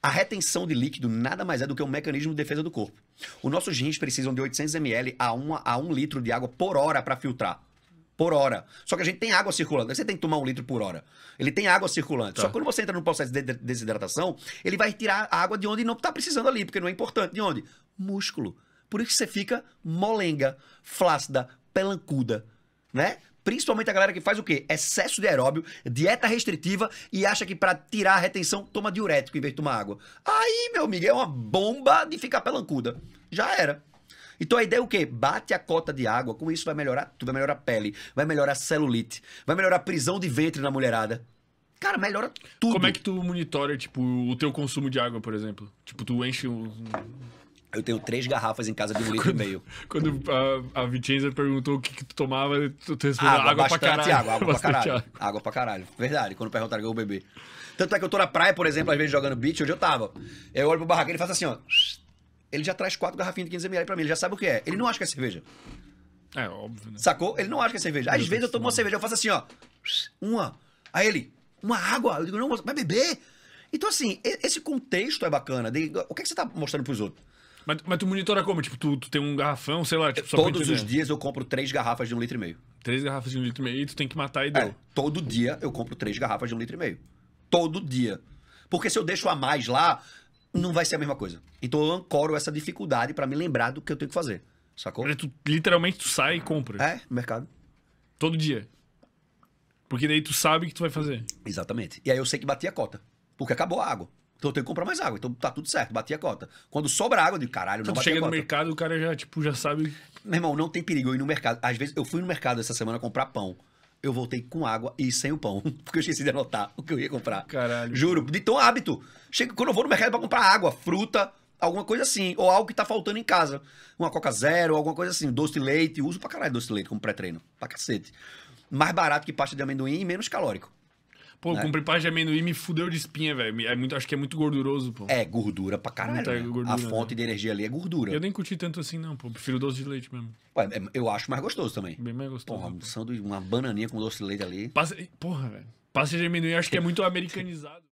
A retenção de líquido nada mais é do que um mecanismo de defesa do corpo. Os nossos rins precisam de 800 ml a 1 a 1 litro de água por hora para filtrar. Por hora. Só que a gente tem água circulando. Você tem que tomar um litro por hora. Ele tem água circulando. Tá. Só que quando você entra no processo de desidratação, ele vai tirar a água de onde não está precisando ali, porque não é importante. De onde? Músculo. Por isso que você fica molenga, flácida, pelancuda, né? principalmente a galera que faz o quê? Excesso de aeróbio, dieta restritiva e acha que para tirar a retenção toma diurético em vez de tomar água. Aí, meu amigo, é uma bomba de ficar pelancuda. Já era. Então a ideia é o quê? Bate a cota de água, com isso vai melhorar tudo, vai melhorar a pele, vai melhorar a celulite, vai melhorar a prisão de ventre na mulherada. Cara, melhora tudo. Como é que tu monitora, tipo, o teu consumo de água, por exemplo? Tipo, tu enche um eu tenho três garrafas em casa de um litro e meio. Quando a, a Vicenza perguntou o que, que tu tomava, tu, tu respondeu água, água pra caralho. Água, água pra caralho. Água. água pra caralho. Verdade, quando perguntaram que eu bebi. Tanto é que eu tô na praia, por exemplo, às vezes jogando beach, onde eu tava. Eu olho pro barraco e faz assim, ó. Ele já traz quatro garrafinhas de 15ml pra mim, ele já sabe o que é. Ele não acha que é cerveja. É, óbvio, né? Sacou? Ele não acha que é cerveja. Às eu vezes eu tomo uma cerveja, eu faço assim, ó. Uma. Aí ele, uma água. Eu digo, não, vai beber. Então, assim, esse contexto é bacana. De, o que, é que você tá mostrando pros outros? Mas, mas tu monitora como? Tipo, tu, tu tem um garrafão, sei lá, tipo, só Todos os dias eu compro três garrafas de um litro e meio. Três garrafas de um litro e meio e tu tem que matar e é, deu. É, todo dia eu compro três garrafas de um litro e meio. Todo dia. Porque se eu deixo a mais lá, não vai ser a mesma coisa. Então eu ancoro essa dificuldade para me lembrar do que eu tenho que fazer. Sacou? Mas é tu, literalmente tu sai e compra. É, no mercado. Todo dia. Porque daí tu sabe o que tu vai fazer. Exatamente. E aí eu sei que bati a cota. Porque acabou a água. Então eu tenho que comprar mais água. Então tá tudo certo, bati a cota. Quando sobra água, eu digo, caralho, então, não bati a cota. chega no mercado, o cara já, tipo, já sabe... Meu irmão, não tem perigo eu ir no mercado. Às vezes, eu fui no mercado essa semana comprar pão. Eu voltei com água e sem o pão, porque eu esqueci de anotar o que eu ia comprar. Caralho. Juro, de tão hábito. Chega, quando eu vou no mercado para comprar água, fruta, alguma coisa assim, ou algo que tá faltando em casa. Uma Coca Zero, alguma coisa assim, doce de leite, uso pra caralho doce de leite como pré-treino, pra cacete. Mais barato que pasta de amendoim e menos calórico. Pô, né? comprei pasta de amendoim e me fudeu de espinha, velho. É muito, acho que é muito gorduroso, pô. É, gordura pra caralho. Né? Gordura, a fonte né? de energia ali é gordura. Eu nem curti tanto assim, não, pô. Prefiro doce de leite mesmo. Ué, é, eu acho mais gostoso também. Bem mais gostoso. Porra, né, um sanduíche, uma bananinha com doce de leite ali. Passa... Porra, velho. Pasta de amendoim acho que é muito americanizado.